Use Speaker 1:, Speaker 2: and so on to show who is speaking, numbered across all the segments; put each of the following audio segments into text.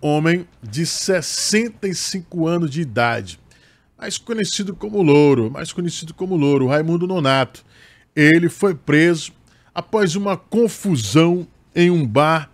Speaker 1: homem de 65 anos de idade, mais conhecido como Louro, mais conhecido como Louro, Raimundo Nonato. Ele foi preso após uma confusão em um bar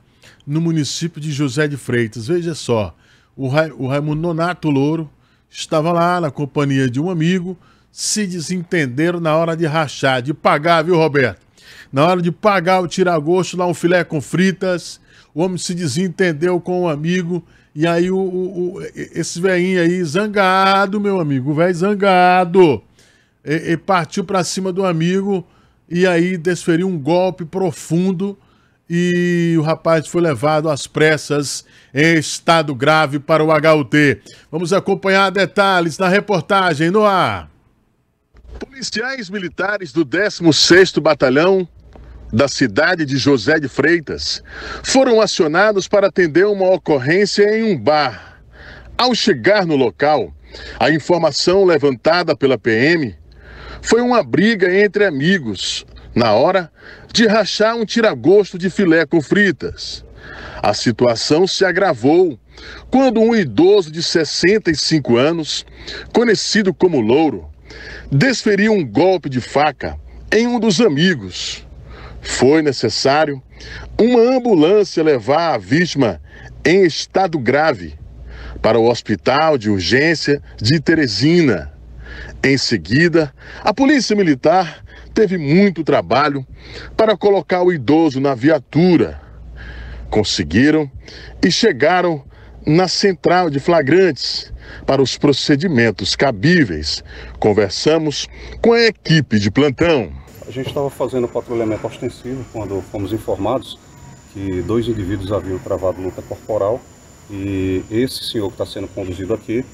Speaker 1: no município de José de Freitas. Veja só, o, Ra o Raimundo Nonato Louro estava lá na companhia de um amigo, se desentenderam na hora de rachar, de pagar, viu, Roberto? Na hora de pagar o tiragosto, lá um filé com fritas, o homem se desentendeu com um amigo, e aí o, o, o esse velhinho aí, zangado, meu amigo, o velho zangado, e, e partiu para cima do amigo, e aí desferiu um golpe profundo, e o rapaz foi levado às pressas em estado grave para o HUT. Vamos acompanhar detalhes na reportagem no ar. Policiais militares do 16º Batalhão da cidade de José de Freitas foram acionados para atender uma ocorrência em um bar. Ao chegar no local, a informação levantada pela PM foi uma briga entre amigos, na hora de rachar um tiragosto de filé com fritas. A situação se agravou quando um idoso de 65 anos, conhecido como Louro, desferiu um golpe de faca em um dos amigos. Foi necessário uma ambulância levar a vítima em estado grave para o hospital de urgência de Teresina. Em seguida, a Polícia Militar teve muito trabalho para colocar o idoso na viatura. Conseguiram e chegaram na central de flagrantes para os procedimentos cabíveis. Conversamos com a equipe de plantão. A gente estava fazendo patrulhamento ostensivo
Speaker 2: quando fomos informados que dois indivíduos haviam travado luta corporal e esse senhor que está sendo conduzido aqui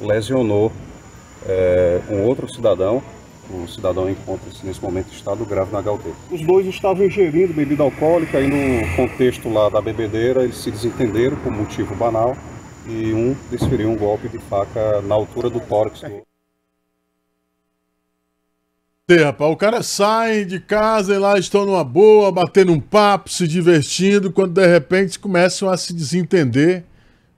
Speaker 2: lesionou é, um outro cidadão o cidadão encontra-se nesse momento em estado grave na Galdeira. Os dois estavam ingerindo bebida alcoólica e no contexto lá da bebedeira eles se desentenderam por motivo banal e um desferiu um golpe de faca na altura do tórax do outro.
Speaker 1: Rapaz, o cara sai de casa e lá estão numa boa, batendo um papo, se divertindo, quando de repente começam a se desentender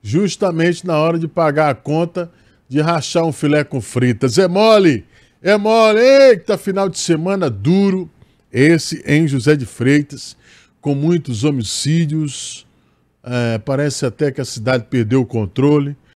Speaker 1: justamente na hora de pagar a conta de rachar um filé com fritas. É mole! É mole, eita, final de semana duro, esse em José de Freitas, com muitos homicídios. É, parece até que a cidade perdeu o controle.